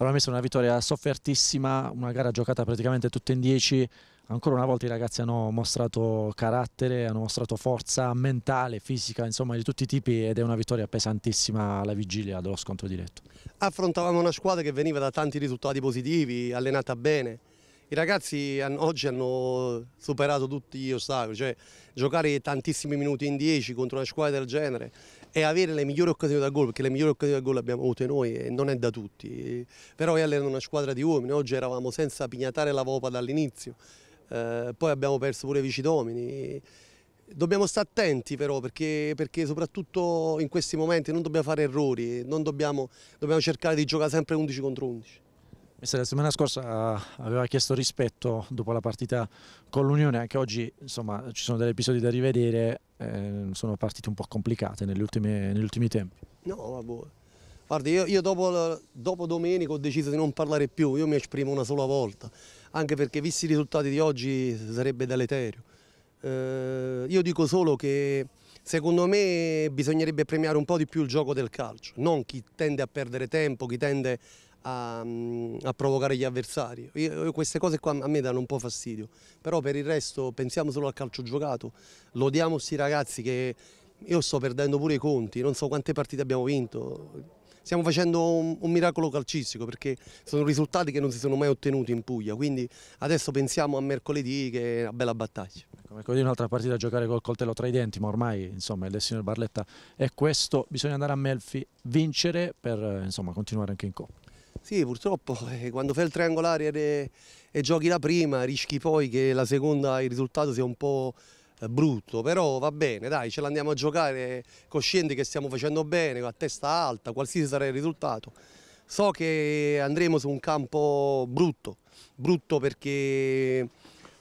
Allora, messa una vittoria soffertissima, una gara giocata praticamente tutta in 10. Ancora una volta i ragazzi hanno mostrato carattere, hanno mostrato forza mentale, fisica, insomma di tutti i tipi ed è una vittoria pesantissima alla vigilia dello scontro diretto. Affrontavamo una squadra che veniva da tanti risultati positivi, allenata bene. I ragazzi hanno, oggi hanno superato tutti gli ostacoli, cioè giocare tantissimi minuti in 10 contro una squadra del genere e avere le migliori occasioni da gol, perché le migliori occasioni da gol le abbiamo avute noi e non è da tutti. Però io alleno una squadra di uomini, oggi eravamo senza pignatare la Vopa dall'inizio, eh, poi abbiamo perso pure i Vicidomini. Dobbiamo stare attenti però perché, perché, soprattutto in questi momenti non dobbiamo fare errori, dobbiamo, dobbiamo cercare di giocare sempre 11 contro 11. Mister, la settimana scorsa eh, aveva chiesto rispetto dopo la partita con l'Unione, anche oggi insomma, ci sono degli episodi da rivedere, eh, sono partite un po' complicate negli ultimi, negli ultimi tempi. No, vabbè. Guarda, io, io dopo, dopo, domenica ho deciso di non parlare più, io mi esprimo una sola volta, anche perché visti i risultati di oggi sarebbe deleterio. Eh, io dico solo che secondo me bisognerebbe premiare un po' di più il gioco del calcio, non chi tende a perdere tempo, chi tende a, a provocare gli avversari. Io, queste cose qua a me danno un po' fastidio, però per il resto pensiamo solo al calcio giocato, lodiamo questi ragazzi che io sto perdendo pure i conti, non so quante partite abbiamo vinto, stiamo facendo un, un, miracolo calcistico perché sono risultati che non si sono mai ottenuti in Puglia, quindi adesso pensiamo a mercoledì che è una bella battaglia. Ecco, mercoledì un'altra partita a giocare col coltello tra i denti, ma ormai insomma, il destino del Barletta è questo, bisogna andare a Melfi, vincere per eh, insomma, continuare anche in Coppa. Sì, purtroppo eh, quando fai il triangolare e, e, giochi la prima rischi poi che la seconda il risultato sia un po' eh, brutto, però va bene, dai, ce l'andiamo a giocare coscienti che stiamo facendo bene, a testa alta, qualsiasi sarà il risultato. So che andremo su un campo brutto, brutto perché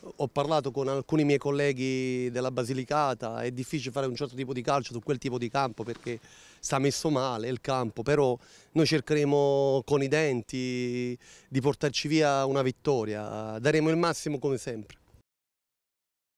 ho parlato con alcuni miei colleghi della Basilicata, è difficile fare un certo tipo di calcio su quel tipo di campo perché sta messo male il campo, però noi cercheremo con i denti di portarci via una vittoria, daremo il massimo come sempre.